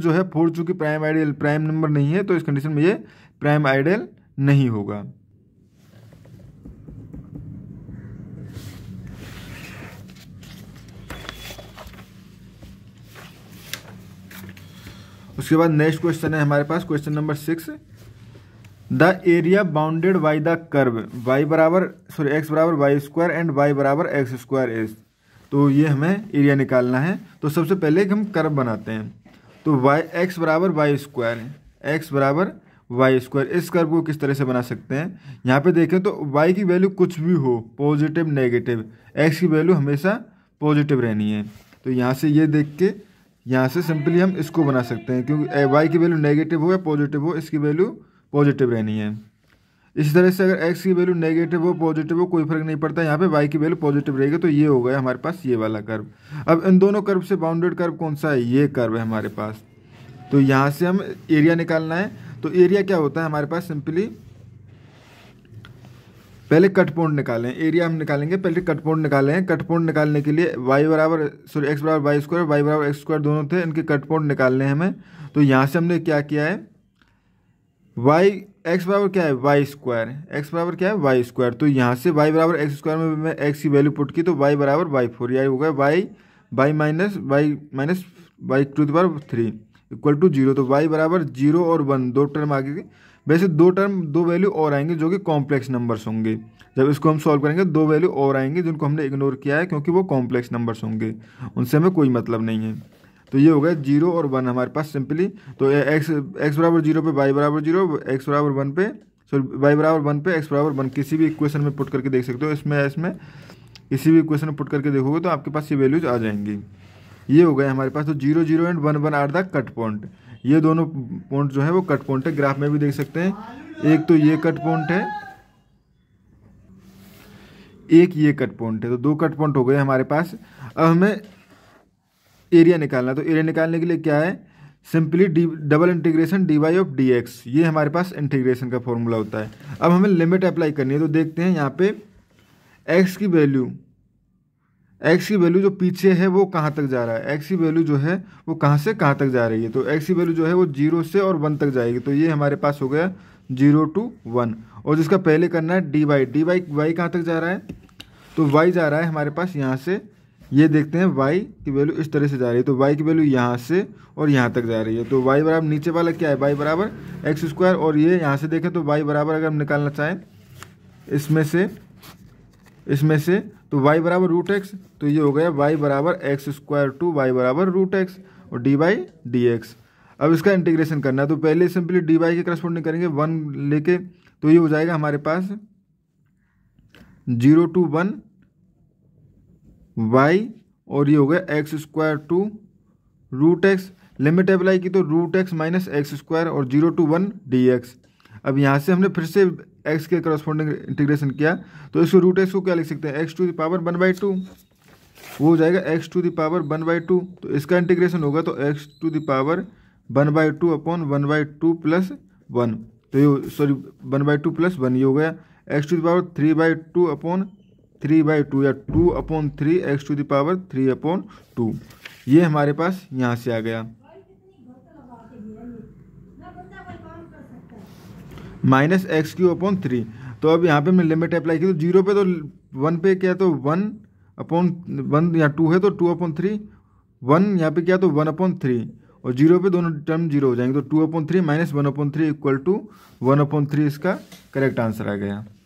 जो है फोर चूंकि प्राइम आइडियल प्राइम नंबर नहीं है तो इस कंडीशन में ये प्राइम आइडियल नहीं होगा उसके बाद नेक्स्ट क्वेश्चन है हमारे पास question number six the area bounded by the curve y बराबर सॉरी एक्स बराबर वाई स्क्वायर एंड वाई बराबर एक्स स्क्वायर एस तो ये हमें एरिया निकालना है तो सबसे पहले हम कर्व बनाते हैं तो वाई एक्स बराबर वाई स्क्वायर है एक्स बराबर वाई स्क्वायर इस कर्व को किस तरह से बना सकते हैं यहाँ पे देखें तो वाई की वैल्यू कुछ भी हो पॉजिटिव नेगेटिव एक्स की वैल्यू हमेशा पॉजिटिव रहनी है तो यहाँ से ये देख के यहाँ से सिंपली हम इसको बना सकते हैं क्योंकि वाई की वैल्यू नेगेटिव हो या पॉजिटिव हो इसकी वैल्यू पॉजिटिव रहनी है इसी तरह से अगर एक्स की वैल्यू नेगेटिव हो पॉजिटिव हो कोई फर्क नहीं पड़ता यहाँ पे वाई की वैल्यू पॉजिटिव रहेगी तो ये हो गया हमारे पास ये वाला कर्व अब इन दोनों कर्व से बाउंडेड कर्व कौन सा है ये कर्व है हमारे पास तो यहाँ से हम एरिया निकालना है तो एरिया क्या होता है हमारे पास सिंपली पहले कट पॉइंट निकालें एरिया हम निकालेंगे पहले कट पॉइंट निकालें कट पॉइंट निकालने के लिए वाई बराबर सॉरी एक्स बराबर वाई स्क्वायर वाई बराबर एक्स स्क्वायर दोनों थे इनके कट पॉइंट निकालने हैं हमें तो यहाँ से हमने क्या किया है वाई एक्स बराबर क्या है वाई स्क्वायर एक्स बराबर क्या है वाई स्क्वायर तो यहाँ से वाई बराबर एक्स स्क्वायर में मैं एक्स की वैल्यू पुट की तो वाई बराबर वाई फोर यही होगा y y minus y minus y to the three equal to zero तो वाई बराबर जीरो और वन दो टर्म आगे वैसे दो टर्म दो वैल्यू और आएंगे जो कि कॉम्प्लेक्स नंबर्स होंगे जब इसको हम सॉल्व करेंगे दो वैल्यू और आएंगे जिनको हमने इग्नोर किया है क्योंकि वो कॉम्प्लेक्स नंबर्स होंगे उनसे हमें कोई मतलब नहीं है तो ये हो गया जीरो और वन हमारे पास सिंपली तो एक्स एक्स बराबर जीरो पे वाई बराबर जीरो एक्स बराबर वन पे सॉरी वाई बराबर वन पे एक्स बराबर वन किसी भी इक्वेशन में पुट करके देख सकते हो इसमें इसमें किसी भी इक्वेशन में पुट करके देखोगे तो आपके पास ये वैल्यूज आ जाएंगी ये हो गए हमारे पास तो zero zero and one one are the cut point ये दोनों पॉइंट जो है वो कट पॉइंट है ग्राफ में भी देख सकते हैं एक तो ये कट पॉइंट है एक ये कट पॉइंट है तो दो कट पॉइंट हो गए हमारे पास अब हमें एरिया निकालना तो एरिया निकालने के लिए क्या है simply D double integration D y of D x ये हमारे पास इंटीग्रेशन का फॉर्मूला होता है अब हमें लिमिट अप्लाई करनी है तो देखते हैं यहाँ पे एक्स की वैल्यू एक्स की वैल्यू जो पीछे है वो कहाँ तक जा रहा है एक्स की वैल्यू जो है वो कहाँ से कहाँ तक जा रही है तो एक्स की वैल्यू जो है वो जीरो से और वन तक जाएगी तो ये हमारे पास हो गया जीरो टू वन और जिसका पहले करना है D y D y y कहाँ तक जा रहा है तो वाई जा रहा है हमारे पास यहाँ से ये देखते हैं y की वैल्यू इस तरह से जा रही है तो y की वैल्यू यहाँ से और यहाँ तक जा रही है तो y बराबर नीचे वाला क्या है y बराबर एक्स स्क्वायर और ये यहाँ से देखें तो y बराबर अगर हम निकालना चाहें इसमें से इसमें से तो y बराबर रूट एक्स तो ये हो गया y बराबर एक्स स्क्वायर टू वाई बराबर रूट एक्स और डी वाई डी एक्स अब इसका इंटीग्रेशन करना है तो पहले सिंपली डी वाई के करस्पॉन्डिंग करेंगे वन लेके तो ये हो जाएगा हमारे पास जीरो टू वन वाई और ये हो गया x square to root x limit apply की तो root x minus x square और zero to one D x अब यहाँ से हमने फिर से एक्स के करस्पॉन्डिंग इंटीग्रेशन किया तो इसको रूट एक्स को क्या लिख सकते हैं x to the power one by two वो हो जाएगा x to the power one by two तो इसका इंटीग्रेशन होगा तो x to the power one by two upon one by two plus one तो ये sorry one by two plus one ये हो गया x to the power three by two upon three by two या two upon three x to the power three upon two ये हमारे पास यहाँ से आ गया minus x cube upon three तो अब यहाँ पे मैं लिमिट अप्लाई की तो जीरो पे तो वन पे क्या तो वन अपॉन वन या टू है तो टू अपॉन थ्री वन यहाँ पे क्या तो वन अपॉन थ्री और जीरो पे दोनों टर्म जीरो हो जाएंगे तो two upon three minus one upon three equal to one upon three इसका करेक्ट आंसर आ गया